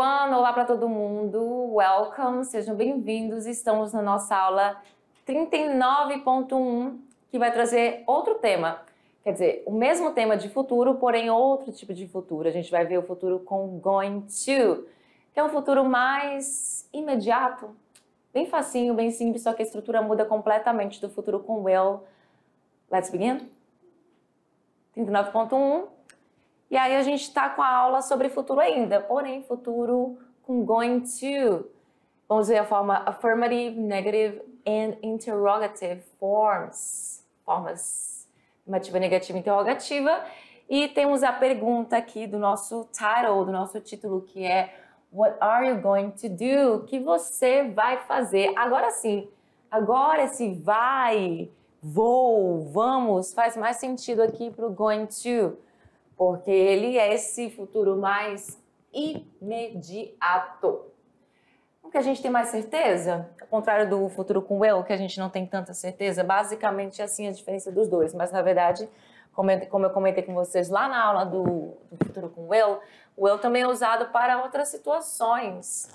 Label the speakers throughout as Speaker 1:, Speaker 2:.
Speaker 1: everyone! Olá para todo mundo! Welcome! Sejam bem-vindos! Estamos na nossa aula 39.1, que vai trazer outro tema. Quer dizer, o mesmo tema de futuro, porém outro tipo de futuro. A gente vai ver o futuro com going to, que é um futuro mais imediato, bem facinho, bem simples, só que a estrutura muda completamente do futuro com will. Let's begin? 39.1 e aí a gente está com a aula sobre futuro ainda, porém futuro com going to. Vamos ver a forma affirmative, negative and interrogative forms. Formas afirmativa, negativa, interrogativa. E temos a pergunta aqui do nosso title, do nosso título, que é What are you going to do? O que você vai fazer? Agora sim, agora esse vai, vou, vamos, faz mais sentido aqui para o going to porque ele é esse futuro mais imediato. O que a gente tem mais certeza, ao contrário do futuro com eu, que a gente não tem tanta certeza, basicamente é assim a diferença dos dois, mas na verdade, como eu, comentei com vocês lá na aula do, do futuro com eu, o eu também é usado para outras situações.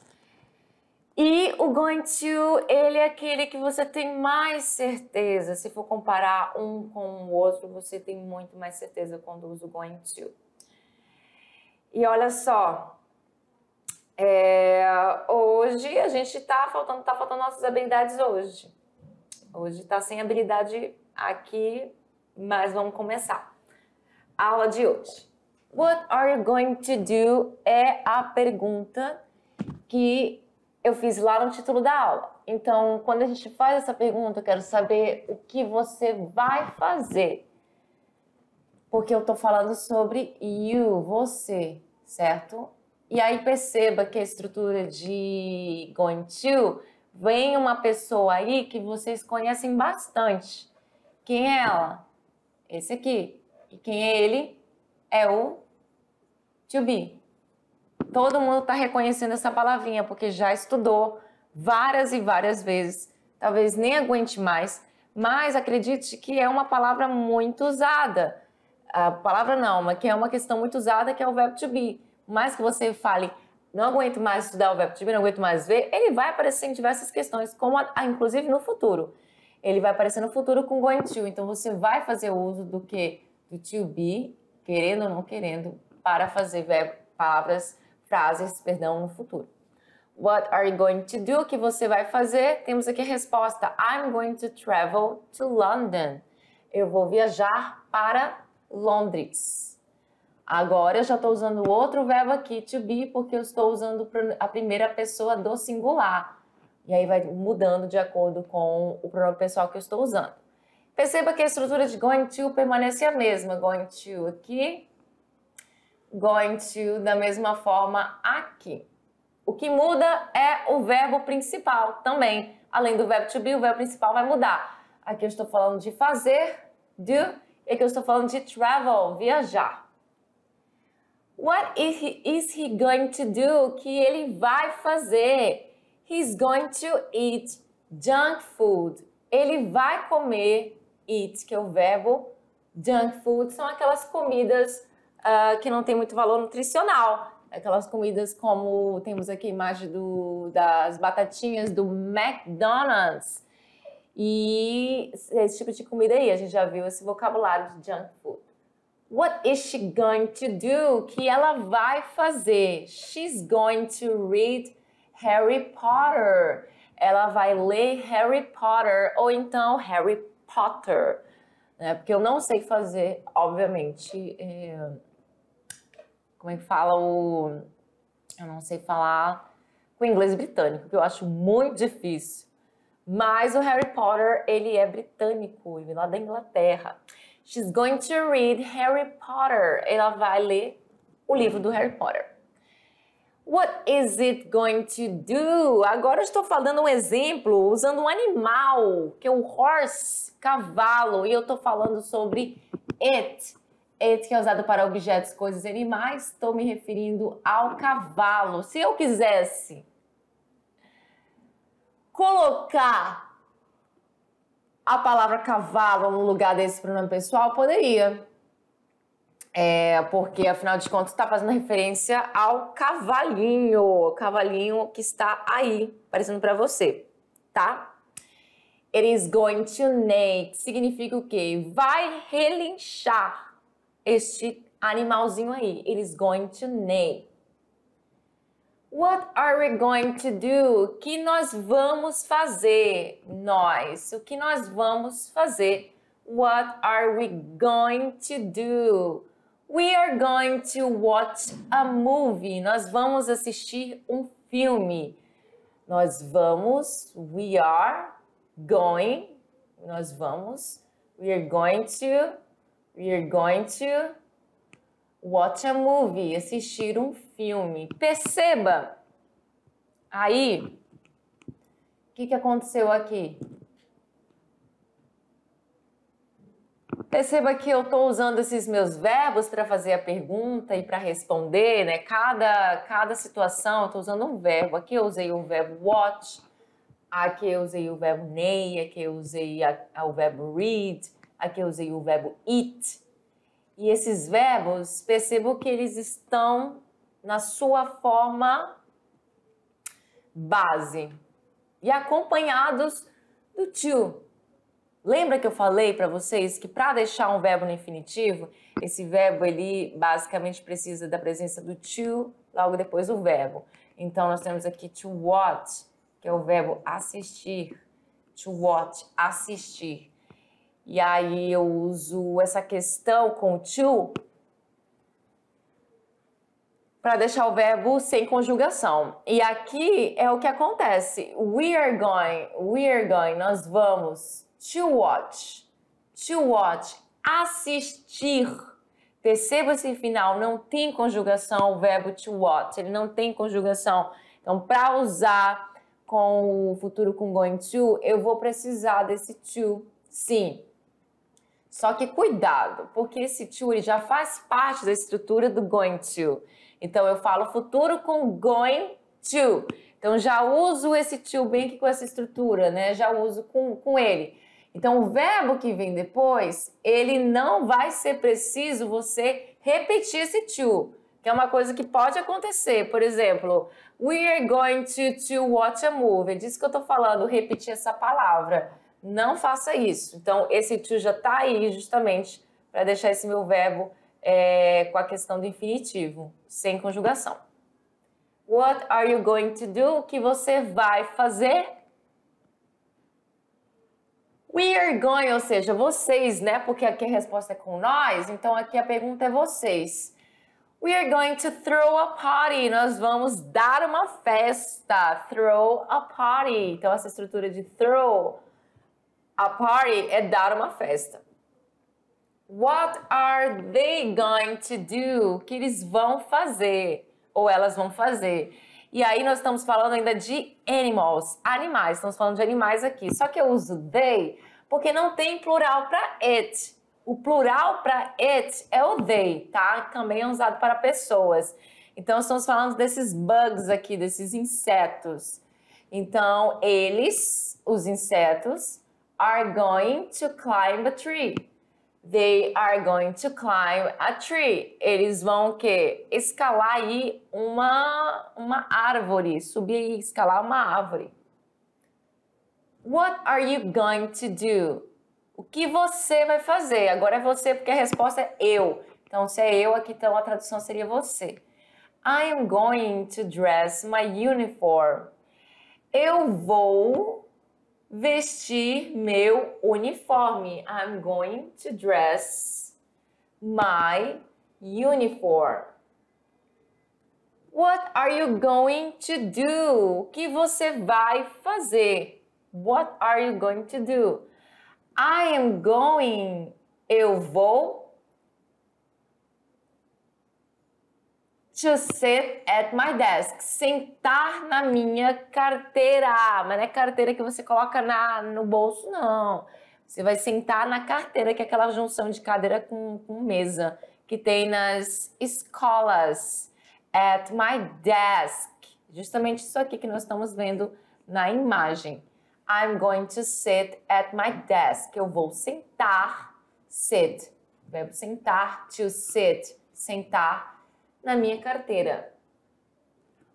Speaker 1: E o going to, ele é aquele que você tem mais certeza. Se for comparar um com o outro, você tem muito mais certeza quando usa o going to. E olha só, é, hoje a gente está faltando, tá faltando nossas habilidades hoje. Hoje está sem habilidade aqui, mas vamos começar. A aula de hoje. What are you going to do é a pergunta que eu fiz lá no título da aula. Então, quando a gente faz essa pergunta, eu quero saber o que você vai fazer. Porque eu estou falando sobre you, você, certo? E aí perceba que a estrutura de going to vem uma pessoa aí que vocês conhecem bastante. Quem é ela? Esse aqui. E quem é ele? É o to be. Todo mundo está reconhecendo essa palavrinha, porque já estudou várias e várias vezes. Talvez nem aguente mais, mas acredite que é uma palavra muito usada. A palavra não, mas que é uma questão muito usada, que é o verbo to be. Mais que você fale, não aguento mais estudar o verbo to be, não aguento mais ver, ele vai aparecer em diversas questões, como a, a, inclusive no futuro. Ele vai aparecer no futuro com going to. Então você vai fazer uso do que? Do to be, querendo ou não querendo, para fazer verbo, palavras frases, perdão, no futuro. What are you going to do? O que você vai fazer? Temos aqui a resposta: I'm going to travel to London. Eu vou viajar para Londres. Agora eu já estou usando outro verbo aqui, to be, porque eu estou usando a primeira pessoa do singular. E aí vai mudando de acordo com o pronome pessoal que eu estou usando. Perceba que a estrutura de going to permanece a mesma. Going to aqui, going to da mesma forma aqui. O que muda é o verbo principal também. Além do verbo to be, o verbo principal vai mudar. Aqui eu estou falando de fazer, do, e aqui eu estou falando de travel, viajar. What is he, is he going to do? Que ele vai fazer? He's going to eat junk food. Ele vai comer eat, que é o verbo junk food, são aquelas comidas uh, que não tem muito valor nutricional. Aquelas comidas como temos aqui a imagem do, das batatinhas do McDonald's. E esse tipo de comida aí, a gente já viu esse vocabulário de junk food. What is she going to do? Que ela vai fazer? She's going to read Harry Potter. Ela vai ler Harry Potter ou então Harry Potter. Né? Porque eu não sei fazer, obviamente, eh, como é que fala o. Eu não sei falar o inglês britânico, que eu acho muito difícil. Mas o Harry Potter, ele é britânico, ele é lá da Inglaterra. She's going to read Harry Potter. Ela vai ler o livro do Harry Potter. What is it going to do? Agora eu estou falando um exemplo usando um animal, que é o horse, cavalo, e eu estou falando sobre it esse que é usado para objetos, coisas e animais, estou me referindo ao cavalo. Se eu quisesse colocar a palavra cavalo no lugar desse pronome pessoal, poderia. É, porque, afinal de contas, está fazendo referência ao cavalinho, cavalinho que está aí, aparecendo para você, tá? It is going to neigh, significa o quê? Vai relinchar este animalzinho aí. It is going to neigh. What are we going to do? O que nós vamos fazer? Nós. O que nós vamos fazer? What are we going to do? We are going to watch a movie. Nós vamos assistir um filme. Nós vamos. We are going. Nós vamos. We are going to You're going to watch a movie, assistir um filme. Perceba! Aí, o que, que aconteceu aqui? Perceba que eu estou usando esses meus verbos para fazer a pergunta e para responder, né? Cada, cada situação eu estou usando um verbo. Aqui eu usei o verbo watch, aqui eu usei o verbo nay, aqui eu usei a, a, o verbo read. Aqui eu usei o verbo it. E esses verbos, percebo que eles estão na sua forma base e acompanhados do to. Lembra que eu falei para vocês que para deixar um verbo no infinitivo, esse verbo ele basicamente precisa da presença do to logo depois do verbo. Então nós temos aqui to watch, que é o verbo assistir. To watch, assistir. E aí eu uso essa questão com to para deixar o verbo sem conjugação. E aqui é o que acontece. We are going, we are going, nós vamos to watch, to watch, assistir. Perceba esse final, não tem conjugação o verbo to watch, ele não tem conjugação. Então, para usar com o futuro com going to, eu vou precisar desse to, sim. Só que cuidado, porque esse to já faz parte da estrutura do going to. Então eu falo futuro com going to. Então já uso esse to bem aqui com essa estrutura, né? Já uso com, com ele. Então o verbo que vem depois, ele não vai ser preciso você repetir esse to, que é uma coisa que pode acontecer. Por exemplo, we are going to, to watch a movie. É disso que eu tô falando, repetir essa palavra não faça isso. Então, esse to já está aí justamente para deixar esse meu verbo é, com a questão do infinitivo, sem conjugação. What are you going to do? O que você vai fazer? We are going, ou seja, vocês, né? Porque aqui a resposta é com nós, então aqui a pergunta é vocês. We are going to throw a party. Nós vamos dar uma festa. Throw a party. Então, essa estrutura de throw a party é dar uma festa. What are they going to do? O que eles vão fazer? Ou elas vão fazer? E aí nós estamos falando ainda de animals, animais. Estamos falando de animais aqui. Só que eu uso they porque não tem plural para it. O plural para it é o they, tá? Também é usado para pessoas. Então, estamos falando desses bugs aqui, desses insetos. Então, eles, os insetos, are going to climb a tree. They are going to climb a tree. Eles vão que escalar aí uma uma árvore, subir e escalar uma árvore. What are you going to do? O que você vai fazer? Agora é você porque a resposta é eu. Então se é eu aqui então a tradução seria você. I am going to dress my uniform. Eu vou vestir meu uniforme. I'm going to dress my uniform. What are you going to do? O que você vai fazer? What are you going to do? I am going. Eu vou to sit at my desk. Sentar na minha carteira. Mas não é carteira que você coloca na, no bolso, não. Você vai sentar na carteira, que é aquela junção de cadeira com, com mesa que tem nas escolas. At my desk. Justamente isso aqui que nós estamos vendo na imagem. I'm going to sit at my desk. Eu vou sentar. Sit. Verbo sentar. To sit. Sentar na minha carteira.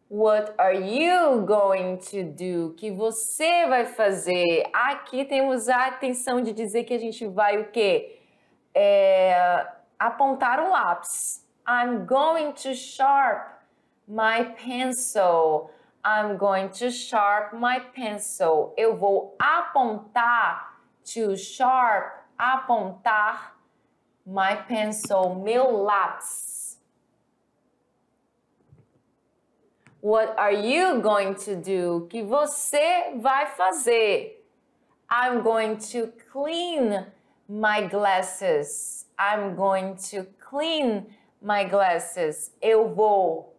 Speaker 1: What are you going to do? O que você vai fazer? Aqui temos a atenção de dizer que a gente vai o quê? É, apontar um lápis. I'm going to sharp my pencil. I'm going to sharp my pencil. Eu vou apontar, to sharp, apontar my pencil, meu lápis. What are you going to do? O que você vai fazer? I'm going to clean my glasses. I'm going to clean my glasses. Eu vou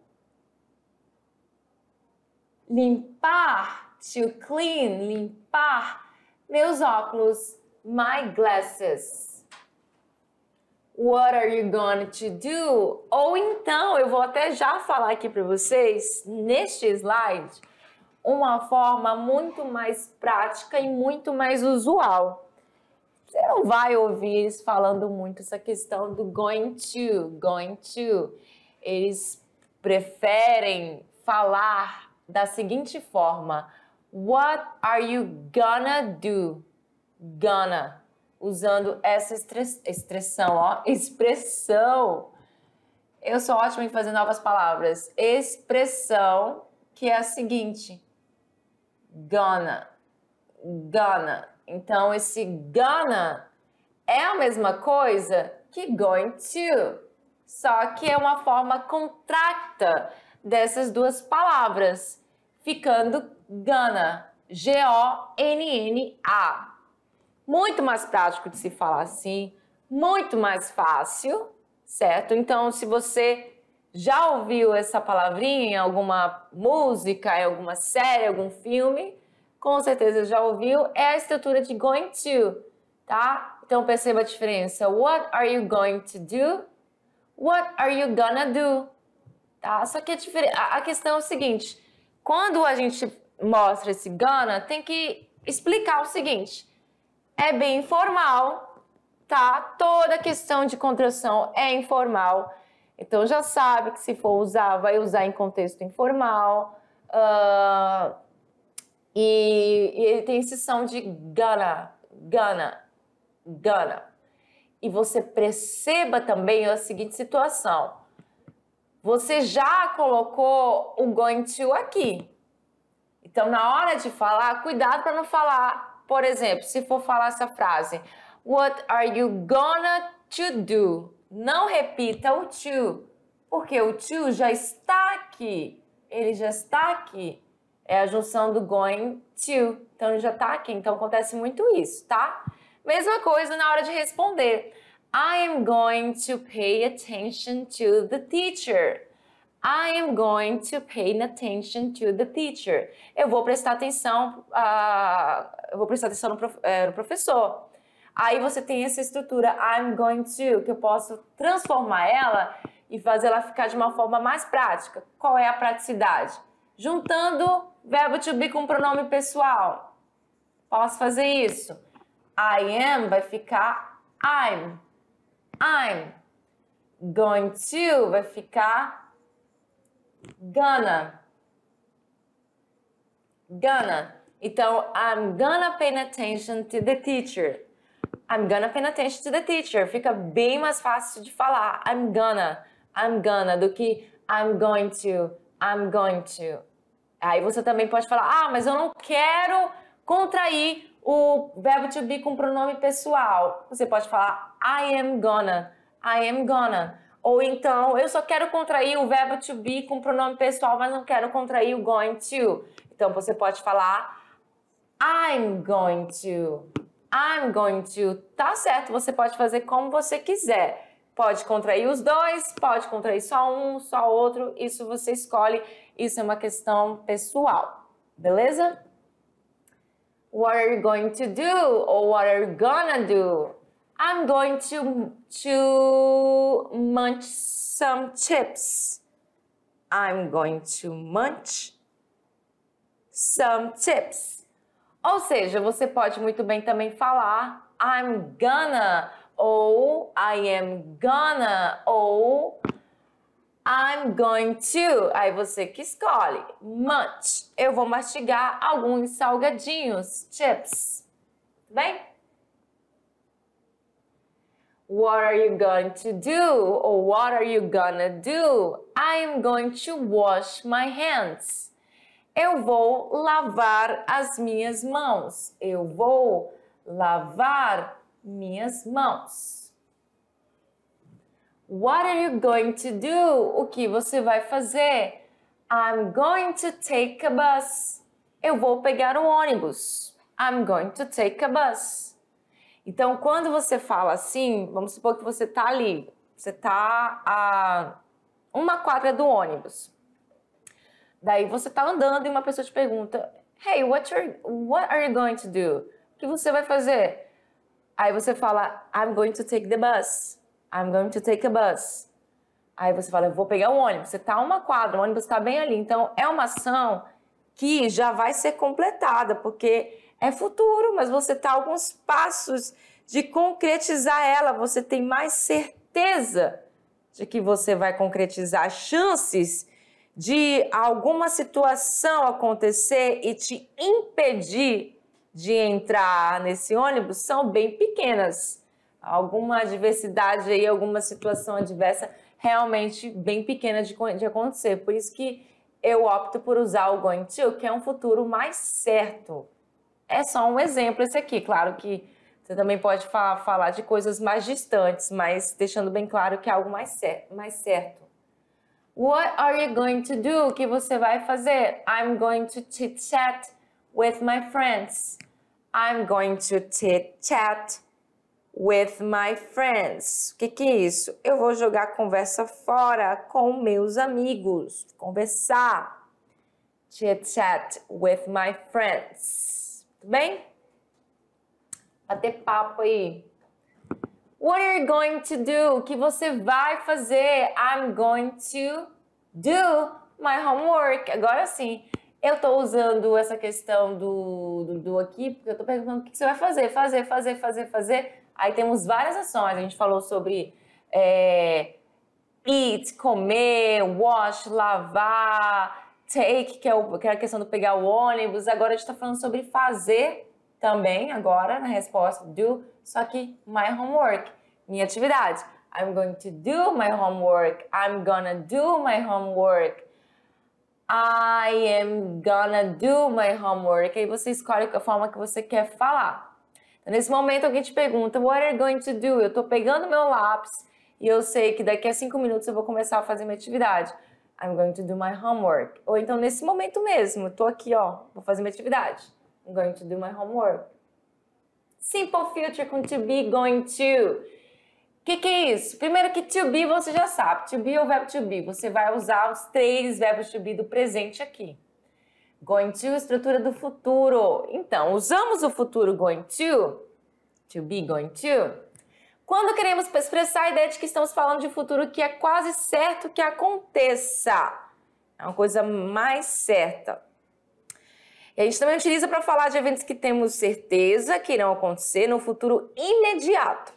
Speaker 1: limpar, to clean, limpar meus óculos, my glasses. What are you going to do? Ou então, eu vou até já falar aqui para vocês, neste slide, uma forma muito mais prática e muito mais usual. Você não vai ouvir eles falando muito essa questão do going to, going to. Eles preferem falar da seguinte forma: What are you gonna do? Gonna usando essa expressão, ó, expressão. Eu sou ótima em fazer novas palavras. Expressão que é a seguinte: gonna, gonna. Então esse gonna é a mesma coisa que going to, só que é uma forma contracta dessas duas palavras, ficando gonna, G O N N A muito mais prático de se falar assim, muito mais fácil, certo? Então, se você já ouviu essa palavrinha em alguma música, em alguma série, algum filme, com certeza já ouviu, é a estrutura de going to, tá? Então perceba a diferença. What are you going to do? What are you gonna do? Tá? Só que a, a questão é o seguinte: quando a gente mostra esse gonna, tem que explicar o seguinte é bem informal, tá? Toda questão de contração é informal. Então já sabe que se for usar, vai usar em contexto informal. Uh, e, e, ele tem esse som de gana, gana, gana. E você perceba também a seguinte situação. Você já colocou o going to aqui. Então, na hora de falar, cuidado para não falar por exemplo, se for falar essa frase, What are you gonna to do? Não repita o to, porque o to já está aqui. Ele já está aqui. É a junção do going to. Então ele já está aqui. Então acontece muito isso, tá? Mesma coisa na hora de responder. I am going to pay attention to the teacher. I am going to pay attention to the teacher. Eu vou prestar atenção, uh, eu vou prestar atenção no, prof, uh, no professor. Aí você tem essa estrutura I'm going to, que eu posso transformar ela e fazer ela ficar de uma forma mais prática. Qual é a praticidade? Juntando verbo to be com pronome pessoal. Posso fazer isso. I am vai ficar I'm. I'm. Going to vai ficar Gonna. Gonna. Então, I'm gonna pay attention to the teacher. I'm gonna pay attention to the teacher. Fica bem mais fácil de falar. I'm gonna. I'm gonna do que I'm going to. I'm going to. Aí você também pode falar: "Ah, mas eu não quero contrair o verbo to be com pronome pessoal". Você pode falar I am gonna. I am gonna. Ou então, eu só quero contrair o verbo to be com pronome pessoal, mas não quero contrair o going to. Então, você pode falar I'm going to. I'm going to. Tá certo, você pode fazer como você quiser. Pode contrair os dois, pode contrair só um, só outro. Isso você escolhe. Isso é uma questão pessoal. Beleza? What are you going to do? Ou what are you gonna do? I'm going to, to munch some chips. I'm going to munch some chips. Ou seja, você pode muito bem também falar I'm gonna ou I am gonna ou I'm going to. Aí você que escolhe. Munch. Eu vou mastigar alguns salgadinhos, chips. Tudo bem? What are you going to do? Ou what are you gonna do? I am going to wash my hands. Eu vou lavar as minhas mãos. Eu vou lavar minhas mãos. What are you going to do? O que você vai fazer? I'm going to take a bus. Eu vou pegar o um ônibus. I'm going to take a bus. Então, quando você fala assim, vamos supor que você está ali, você está a uma quadra do ônibus. Daí você está andando e uma pessoa te pergunta: Hey, what, you're, what are you going to do? O que você vai fazer? Aí você fala: I'm going to take the bus. I'm going to take a bus. Aí você fala: Eu vou pegar o ônibus. Você está a uma quadra, o ônibus está bem ali. Então é uma ação que já vai ser completada, porque é futuro, mas você está alguns passos de concretizar ela, você tem mais certeza de que você vai concretizar chances de alguma situação acontecer e te impedir de entrar nesse ônibus são bem pequenas. Alguma adversidade aí, alguma situação adversa realmente bem pequena de, de acontecer. Por isso que eu opto por usar o going to, que é um futuro mais certo. É só um exemplo esse aqui, claro que você também pode fa falar de coisas mais distantes, mas deixando bem claro que é algo mais, cer mais certo. What are you going to do? O que você vai fazer? I'm going to chit chat with my friends. I'm going to chit chat with my friends. O que, que é isso? Eu vou jogar conversa fora com meus amigos. Conversar. Chit chat with my friends. Tudo bem? Bater papo aí. What are you going to do? O que você vai fazer? I'm going to do my homework. Agora sim, eu tô usando essa questão do, do, do aqui, porque eu tô perguntando o que você vai fazer, fazer, fazer, fazer, fazer. Aí temos várias ações. A gente falou sobre é, eat, comer, wash, lavar take, que é, o, que é a questão do pegar o ônibus. Agora a gente está falando sobre fazer também, agora, na resposta do, só que my homework, minha atividade. I'm going to do my homework. I'm gonna do my homework. I am gonna do my homework. Aí você escolhe a forma que você quer falar. Então, nesse momento, alguém te pergunta, What are you going to do? Eu tô pegando meu lápis e eu sei que daqui a cinco minutos eu vou começar a fazer minha atividade. I'm going to do my homework. Ou então nesse momento mesmo, estou aqui, ó, vou fazer minha atividade. I'm going to do my homework. Simple future com to be going to. O que, que é isso? Primeiro que to be você já sabe. To be é o verbo to be. Você vai usar os três verbos to be do presente aqui. Going to, estrutura do futuro. Então, usamos o futuro going to, to be going to, quando queremos expressar a ideia de que estamos falando de futuro que é quase certo que aconteça. É uma coisa mais certa. E a gente também utiliza para falar de eventos que temos certeza que irão acontecer no futuro imediato,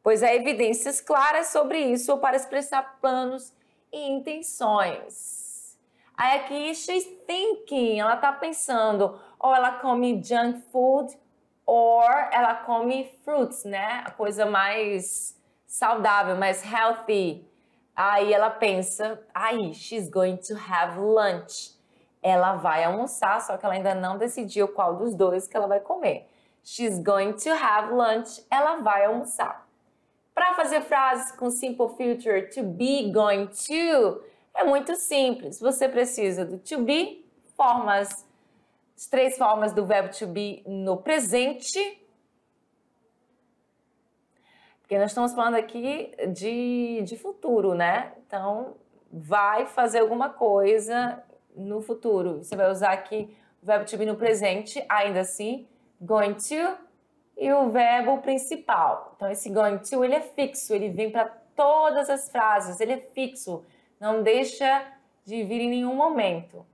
Speaker 1: pois há evidências claras sobre isso ou para expressar planos e intenções. Aí aqui she's thinking, ela está pensando, ou oh, ela come junk food, Or ela come fruits, né? A coisa mais saudável, mais healthy. Aí ela pensa, aí, she's going to have lunch. Ela vai almoçar, só que ela ainda não decidiu qual dos dois que ela vai comer. She's going to have lunch. Ela vai almoçar. Para fazer frases com simple future, to be going to, é muito simples. Você precisa do to be, formas as três formas do verbo to be no presente. Porque nós estamos falando aqui de, de futuro, né? Então, vai fazer alguma coisa no futuro. Você vai usar aqui o verbo to be no presente, ainda assim, going to e o verbo principal. Então, esse going to, ele é fixo, ele vem para todas as frases, ele é fixo, não deixa de vir em nenhum momento.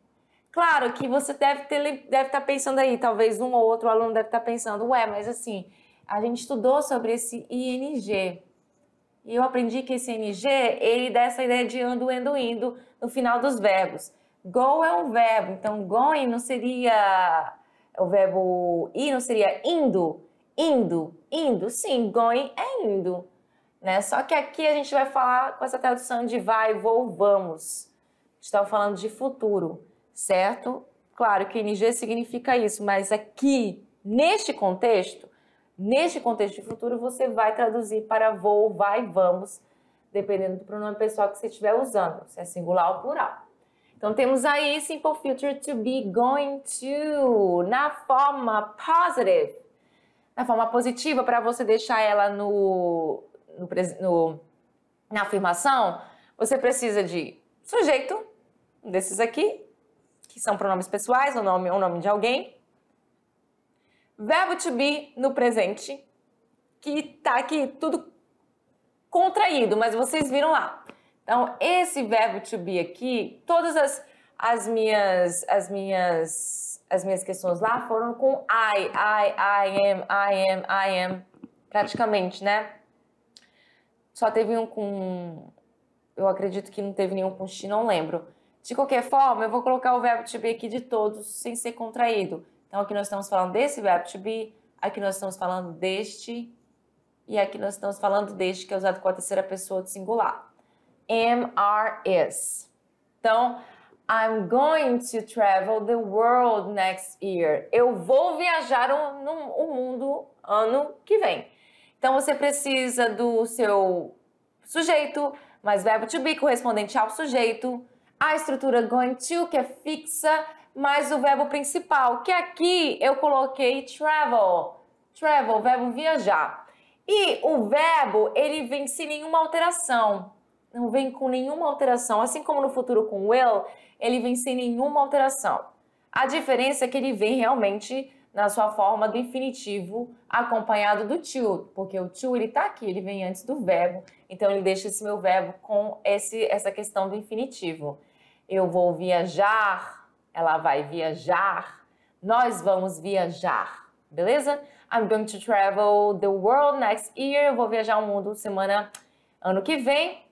Speaker 1: Claro que você deve ter, deve estar tá pensando aí, talvez um ou outro aluno deve estar tá pensando, ué, mas assim, a gente estudou sobre esse ING. E eu aprendi que esse ING, ele dá essa ideia de ando, endo, indo no final dos verbos. Go é um verbo, então going não seria o verbo ir, não seria indo, indo, indo. Sim, going é indo, né? Só que aqui a gente vai falar com essa tradução de vai, vou, vamos. Estava falando de futuro certo? Claro que NG significa isso, mas aqui, neste contexto, neste contexto de futuro, você vai traduzir para vou, vai, vamos, dependendo do pronome pessoal que você estiver usando, se é singular ou plural. Então temos aí simple future to be going to na forma positive, na forma positiva para você deixar ela no, no, no, na afirmação, você precisa de sujeito, um desses aqui, que são pronomes pessoais, o nome ou o nome de alguém. Verbo to be no presente, que tá aqui tudo contraído, mas vocês viram lá. Então, esse verbo to be aqui, todas as, as minhas as minhas as minhas questões lá foram com I, I, I am, I am, I am, praticamente, né? Só teve um com eu acredito que não teve nenhum com X, não lembro. De qualquer forma, eu vou colocar o verbo to be aqui de todos sem ser contraído. Então, aqui nós estamos falando desse verbo to be, aqui nós estamos falando deste, e aqui nós estamos falando deste, que é usado com a terceira pessoa do singular. Am, are, is. Então, I'm going to travel the world next year. Eu vou viajar o, o mundo ano que vem. Então, você precisa do seu sujeito, mais verbo to be correspondente ao sujeito, a estrutura going to, que é fixa, mais o verbo principal, que aqui eu coloquei travel. Travel, verbo viajar. E o verbo, ele vem sem nenhuma alteração. Não vem com nenhuma alteração. Assim como no futuro com will, ele vem sem nenhuma alteração. A diferença é que ele vem realmente na sua forma do infinitivo acompanhado do to, porque o to ele tá aqui, ele vem antes do verbo. Então ele deixa esse meu verbo com esse essa questão do infinitivo. Eu vou viajar, ela vai viajar, nós vamos viajar, beleza? I'm going to travel the world next year. Eu vou viajar o mundo semana, ano que vem.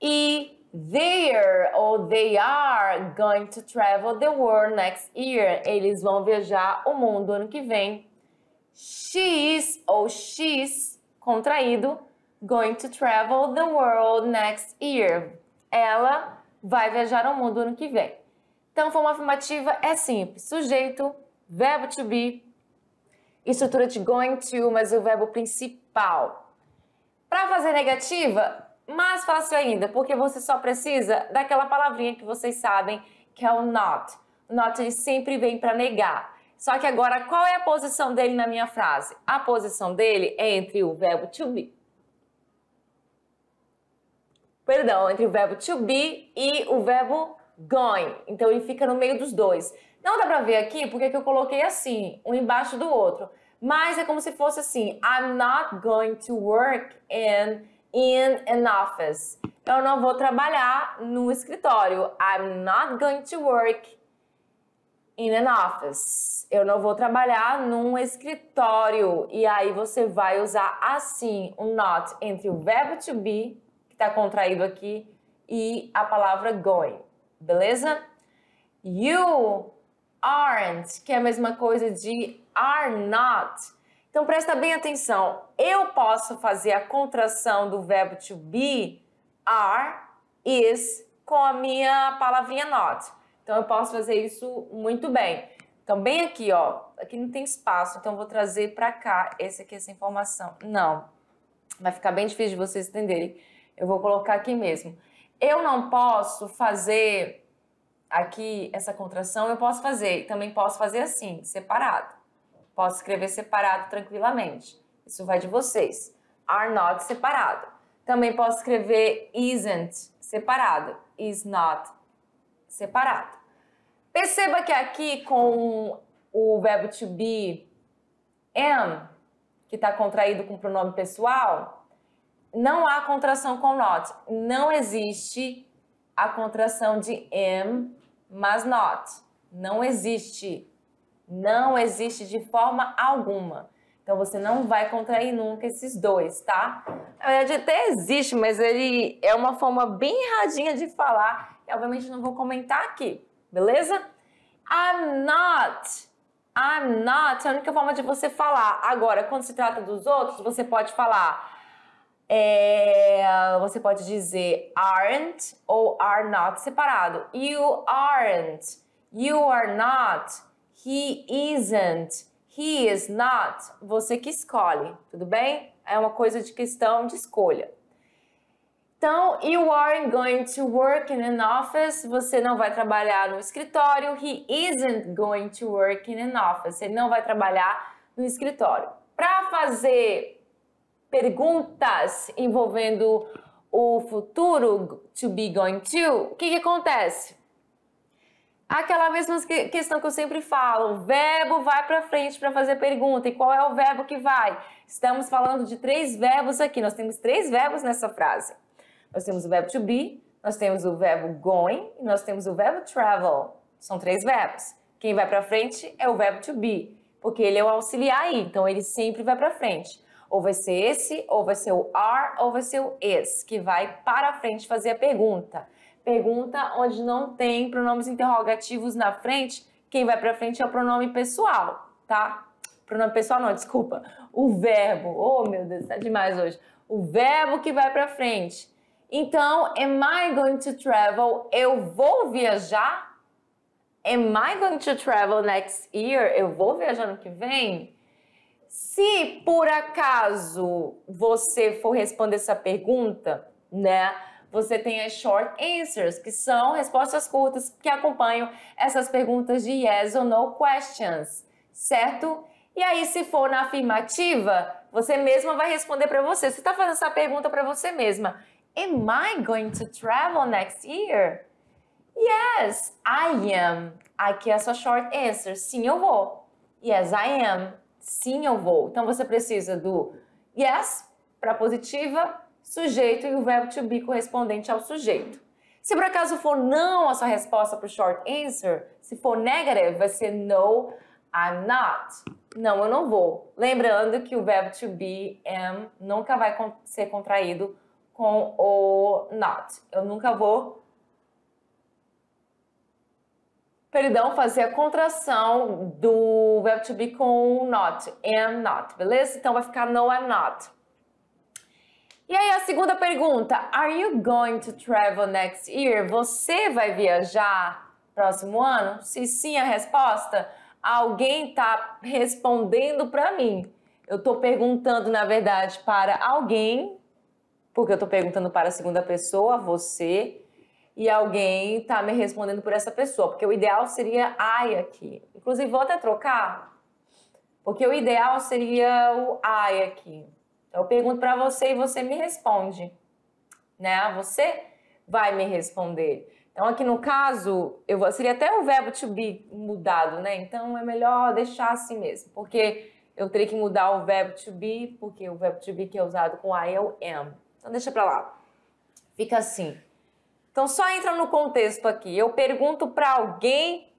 Speaker 1: E they're or they are going to travel the world next year. Eles vão viajar o mundo ano que vem. She is ou she's contraído going to travel the world next year. Ela vai viajar ao mundo ano que vem. Então, forma afirmativa é simples: sujeito, verbo to be, estrutura de going to, mas o verbo principal. Para fazer negativa, mais fácil ainda, porque você só precisa daquela palavrinha que vocês sabem, que é o not. O not ele sempre vem para negar. Só que agora, qual é a posição dele na minha frase? A posição dele é entre o verbo to be perdão, entre o verbo to be e o verbo going. Então ele fica no meio dos dois. Não dá pra ver aqui porque que eu coloquei assim, um embaixo do outro. Mas é como se fosse assim: I'm not going to work in, in an office. Eu não vou trabalhar no escritório. I'm not going to work in an office. Eu não vou trabalhar num escritório. E aí você vai usar assim o not entre o verbo to be está contraído aqui, e a palavra going, beleza? You aren't, que é a mesma coisa de are not. Então presta bem atenção. Eu posso fazer a contração do verbo to be, are, is, com a minha palavrinha not. Então eu posso fazer isso muito bem. Então bem aqui, ó, aqui não tem espaço, então vou trazer para cá essa aqui essa informação. Não. Vai ficar bem difícil de vocês entenderem. Eu vou colocar aqui mesmo. Eu não posso fazer aqui essa contração, eu posso fazer. Também posso fazer assim, separado. Posso escrever separado tranquilamente. Isso vai de vocês. Are not separado. Também posso escrever isn't separado. Is not separado. Perceba que aqui com o verbo to be am, que está contraído com o pronome pessoal, não há contração com not. Não existe a contração de am, mas not. Não existe. Não existe de forma alguma. Então você não vai contrair nunca esses dois, tá? Na verdade até existe, mas ele é uma forma bem erradinha de falar. E obviamente não vou comentar aqui, beleza? I'm not. I'm not é a única forma de você falar. Agora, quando se trata dos outros, você pode falar é, você pode dizer aren't ou are not separado. You aren't, you are not, he isn't, he is not. Você que escolhe, tudo bem? É uma coisa de questão de escolha. Então, you aren't going to work in an office. Você não vai trabalhar no escritório. He isn't going to work in an office. Ele não vai trabalhar no escritório. Para fazer perguntas envolvendo o futuro to be going to, o que, que acontece? Aquela mesma questão que eu sempre falo, o verbo vai para frente para fazer pergunta. E qual é o verbo que vai? Estamos falando de três verbos aqui. Nós temos três verbos nessa frase. Nós temos o verbo to be, nós temos o verbo going e nós temos o verbo travel. São três verbos. Quem vai para frente é o verbo to be, porque ele é o auxiliar aí, então ele sempre vai para frente. Ou vai ser esse, ou vai ser o are, ou vai ser o is, que vai para frente fazer a pergunta. Pergunta onde não tem pronomes interrogativos na frente, quem vai para frente é o pronome pessoal, tá? Pronome pessoal não, desculpa. O verbo. Oh, meu Deus, tá demais hoje. O verbo que vai para frente. Então, am I going to travel? Eu vou viajar? Am I going to travel next year? Eu vou viajar no que vem? Se por acaso você for responder essa pergunta, né? Você tem as short answers, que são respostas curtas que acompanham essas perguntas de yes ou no questions, certo? E aí, se for na afirmativa, você mesma vai responder para você. Você está fazendo essa pergunta para você mesma. Am I going to travel next year? Yes, I am. Aqui é a sua short answer. Sim, eu vou. Yes, I am sim, eu vou. Então você precisa do yes para positiva, sujeito e o verbo to be correspondente ao sujeito. Se por acaso for não a sua resposta para o short answer, se for negative, vai ser no, I'm not. Não, eu não vou. Lembrando que o verbo to be, am, nunca vai ser contraído com o not. Eu nunca vou perdão, fazer a contração do verbo to be com not, am not, beleza? Então vai ficar no I'm not. E aí a segunda pergunta, are you going to travel next year? Você vai viajar próximo ano? Se sim a resposta, alguém tá respondendo para mim. Eu tô perguntando, na verdade, para alguém, porque eu tô perguntando para a segunda pessoa, você, e alguém está me respondendo por essa pessoa, porque o ideal seria I aqui. Inclusive, vou até trocar, porque o ideal seria o I aqui. Então, eu pergunto para você e você me responde, né? Você vai me responder. Então, aqui no caso, eu vou, seria até o verbo to be mudado, né? Então, é melhor deixar assim mesmo, porque eu teria que mudar o verbo to be, porque o verbo to be que é usado com I é o am. Então, deixa para lá. Fica assim. Então, só entra no contexto aqui. Eu pergunto para alguém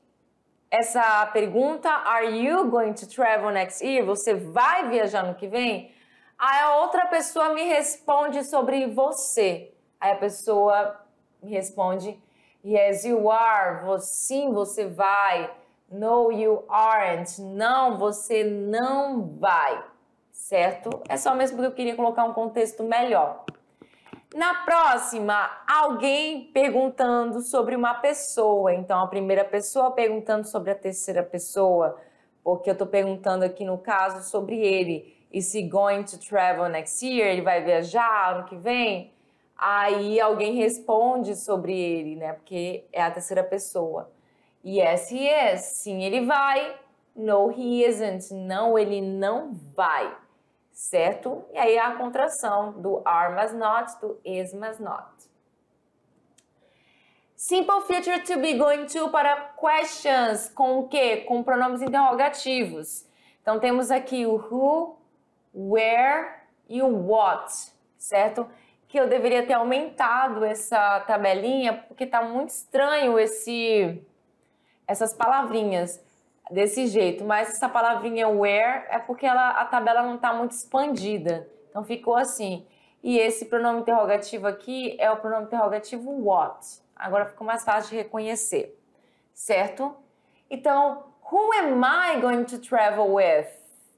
Speaker 1: essa pergunta: Are you going to travel next year? Você vai viajar no que vem? Aí a outra pessoa me responde sobre você. Aí a pessoa me responde: Yes, you are. Sim, você vai. No, you aren't. Não, você não vai. Certo? É só mesmo que eu queria colocar um contexto melhor. Na próxima, alguém perguntando sobre uma pessoa. Então, a primeira pessoa perguntando sobre a terceira pessoa, porque eu estou perguntando aqui no caso sobre ele. E se going to travel next year, ele vai viajar ano que vem? Aí alguém responde sobre ele, né? Porque é a terceira pessoa. Yes, he is. Sim, ele vai. No, he isn't. Não, ele não vai certo? E aí a contração do are must not, do is must not. Simple future to be going to para questions com o quê? Com pronomes interrogativos. Então temos aqui o who, where e o what, certo? Que eu deveria ter aumentado essa tabelinha porque tá muito estranho esse essas palavrinhas desse jeito. Mas essa palavrinha where é porque ela, a tabela não está muito expandida. Então ficou assim. E esse pronome interrogativo aqui é o pronome interrogativo what. Agora ficou mais fácil de reconhecer, certo? Então, who am I going to travel with?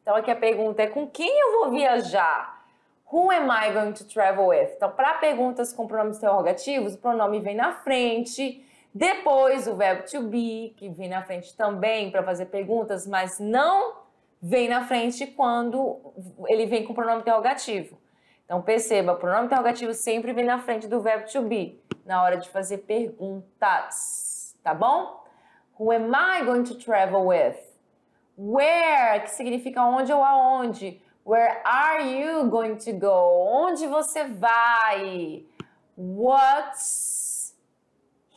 Speaker 1: Então aqui a pergunta é com quem eu vou viajar? Who am I going to travel with? Então, para perguntas com pronomes interrogativos, o pronome vem na frente depois, o verbo to be, que vem na frente também para fazer perguntas, mas não vem na frente quando ele vem com o pronome interrogativo. Então, perceba, o pronome interrogativo sempre vem na frente do verbo to be, na hora de fazer perguntas, tá bom? Who am I going to travel with? Where, que significa onde ou aonde. Where are you going to go? Onde você vai? What's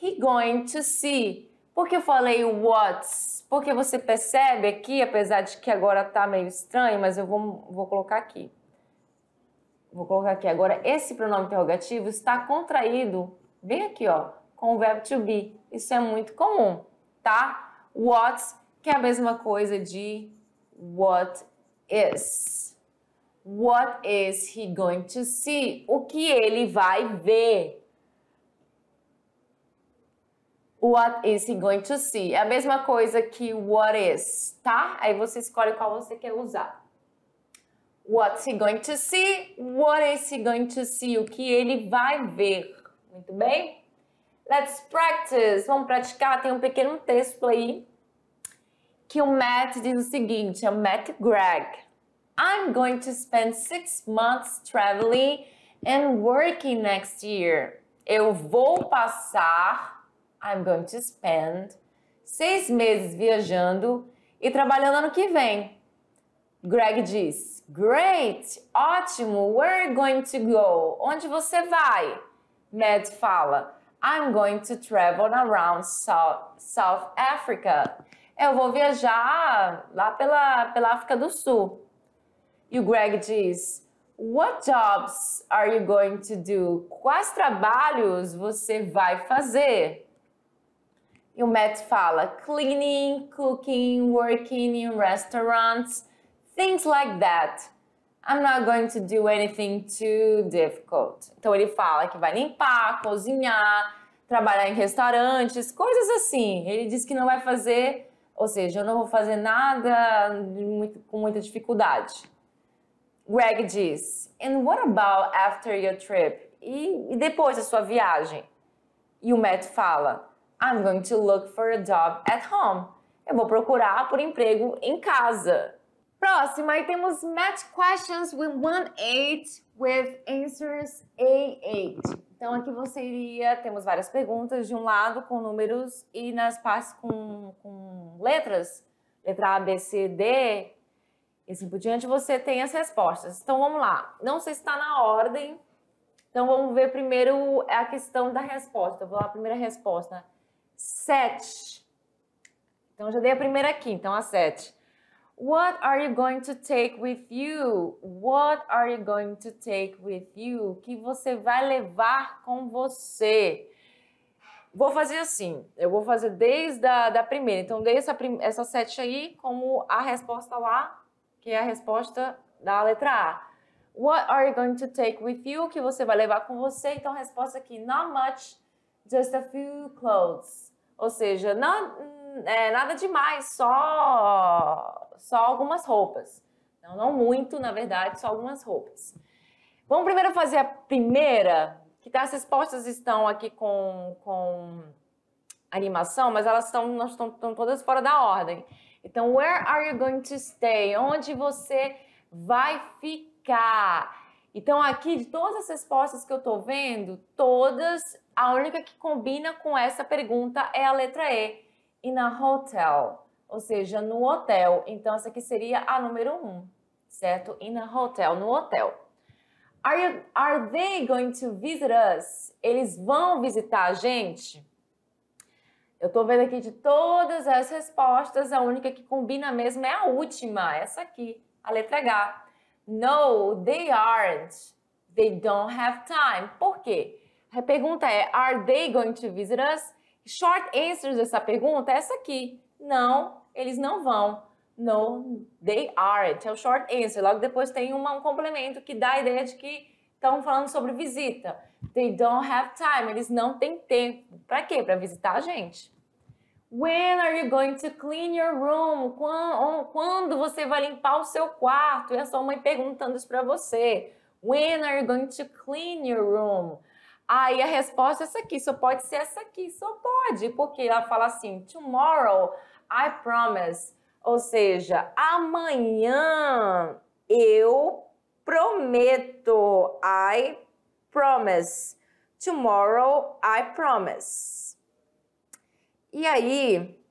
Speaker 1: he going to see. Por que eu falei what's? Porque você percebe aqui, apesar de que agora tá meio estranho, mas eu vou, vou colocar aqui. Vou colocar aqui agora, esse pronome interrogativo está contraído, bem aqui, ó, com o verbo to be. Isso é muito comum, tá? What's, que é a mesma coisa de what is. What is he going to see? O que ele vai ver? What is he going to see? É a mesma coisa que what is, tá? Aí você escolhe qual você quer usar. What's he going to see? What is he going to see? O que ele vai ver. Muito bem? Let's practice. Vamos praticar. Tem um pequeno texto aí que o Matt diz o seguinte: é o Matt Gregg. I'm going to spend six months traveling and working next year. Eu vou passar I'm going to spend seis meses viajando e trabalhando ano que vem. Greg diz: Great, ótimo, Where are you going to go. Onde você vai? Matt fala: I'm going to travel around South, South Africa. Eu vou viajar lá pela, pela África do Sul. E o Greg diz: What jobs are you going to do? Quais trabalhos você vai fazer? E o Matt fala cleaning, cooking, working in restaurants, things like that. I'm not going to do anything too difficult. Então ele fala que vai limpar, cozinhar, trabalhar em restaurantes, coisas assim. Ele diz que não vai fazer, ou seja, eu não vou fazer nada muito, com muita dificuldade. Greg diz, and what about after your trip? E, e depois da sua viagem? E o Matt fala, I'm going to look for a job at home. Eu vou procurar por emprego em casa. Próxima, aí temos match questions with one eight with answers A8. Então aqui você iria, temos várias perguntas de um lado com números e nas partes com, com letras, letra A, B, C, D, e assim por diante, você tem as respostas. Então vamos lá, não sei se está na ordem, então vamos ver primeiro a questão da resposta. Vou lá, a primeira resposta. 7. Então já dei a primeira aqui, então a 7. What are you going to take with you? What are you going to take with you? O que você vai levar com você? Vou fazer assim, eu vou fazer desde a da primeira. Então, dei essa, essa sete aí como a resposta lá, que é a resposta da letra A. What are you going to take with you? Que você vai levar com você? Então, a resposta aqui, not much, just a few clothes. Ou seja, não, hum, é, nada demais, só, só algumas roupas. Não, não muito, na verdade, só algumas roupas. Vamos primeiro fazer a primeira, que tá, as postas estão aqui com, com animação, mas elas estão, estão todas fora da ordem. Então, where are you going to stay? Onde você vai ficar? Então, aqui, de todas as respostas que eu estou vendo, todas, a única que combina com essa pergunta é a letra E. E na hotel, ou seja, no hotel. Então, essa aqui seria a número 1, um, certo? In a hotel, no hotel. Are, you, are they going to visit us? Eles vão visitar a gente? Eu tô vendo aqui de todas as respostas, a única que combina mesmo é a última, essa aqui, a letra H. No, they aren't. They don't have time. Por quê? A pergunta é: Are they going to visit us? Short answer dessa pergunta é essa aqui. Não, eles não vão. No, they aren't. É o short answer. Logo depois tem uma, um complemento que dá a ideia de que estão falando sobre visita. They don't have time. Eles não têm tempo. Para quê? Para visitar a gente. When are you going to clean your room? Quando você vai limpar o seu quarto? E a sua mãe perguntando isso para você. When are you going to clean your room? Aí ah, a resposta é essa aqui, só pode ser essa aqui, só pode, porque ela fala assim: Tomorrow I promise. Ou seja, amanhã eu prometo. I promise. Tomorrow I promise. E aí,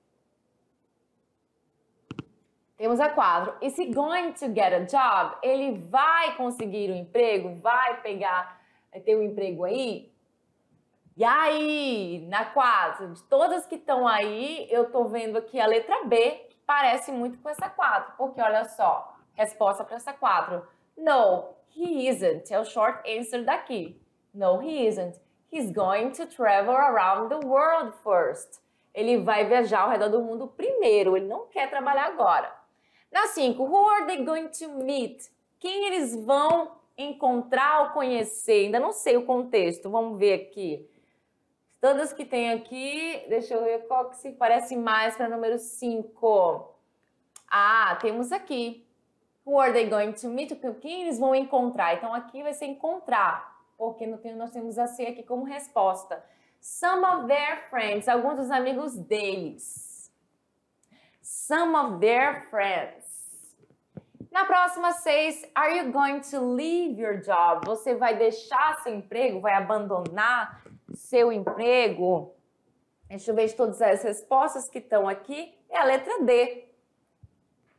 Speaker 1: temos a 4. Is he going to get a job? Ele vai conseguir um emprego? Vai pegar, ter um emprego aí? E aí, na 4, de todas que estão aí, eu tô vendo aqui a letra B, que parece muito com essa 4, porque olha só, resposta para essa 4. No, he isn't. É o short answer daqui. No, he isn't. He's going to travel around the world first ele vai viajar ao redor do mundo primeiro, ele não quer trabalhar agora. Na 5, who are they going to meet? Quem eles vão encontrar ou conhecer? Ainda não sei o contexto, vamos ver aqui. Todas que tem aqui, deixa eu ver qual que se parece mais para número 5. Ah, temos aqui. Who are they going to meet? Quem eles vão encontrar? Então aqui vai ser encontrar, porque nós temos a C aqui como resposta. Some of their friends, alguns dos amigos deles. Some of their friends. Na próxima seis, are you going to leave your job? Você vai deixar seu emprego? Vai abandonar seu emprego? Deixa eu ver de todas as respostas que estão aqui. É a letra D.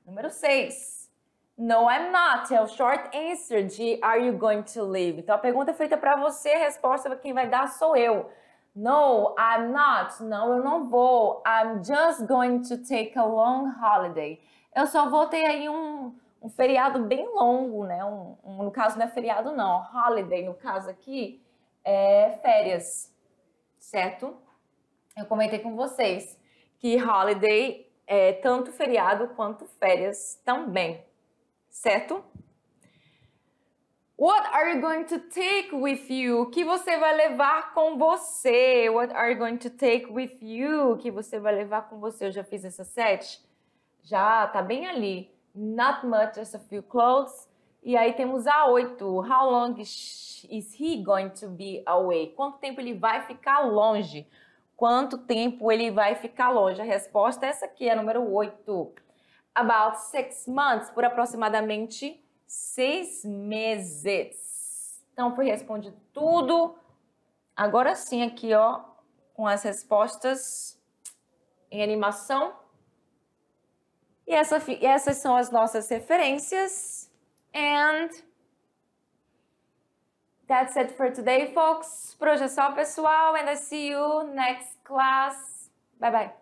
Speaker 1: Número 6. No, I'm not. É o short answer de Are you going to leave? Então a pergunta é feita para você, a resposta quem vai dar sou eu. No, I'm not. Não, eu não vou. I'm just going to take a long holiday. Eu só vou ter aí um, um feriado bem longo, né? Um, um, no caso, não é feriado, não. Holiday, no caso aqui, é férias, certo? Eu comentei com vocês que holiday é tanto feriado quanto férias também, certo? What are you going to take with you? O que você vai levar com você? What are you going to take with you? O que você vai levar com você? Eu já fiz essa set. Já tá bem ali. Not much, just a few clothes. E aí temos a oito. How long is he going to be away? Quanto tempo ele vai ficar longe? Quanto tempo ele vai ficar longe? A resposta é essa aqui, é a número oito. About six months, por aproximadamente seis meses. Então, foi respondido tudo. Agora sim, aqui, ó, com as respostas em animação. E essa, essas são as nossas referências. And that's it for today, folks. Por hoje é só, pessoal. And I see you next class. Bye, bye.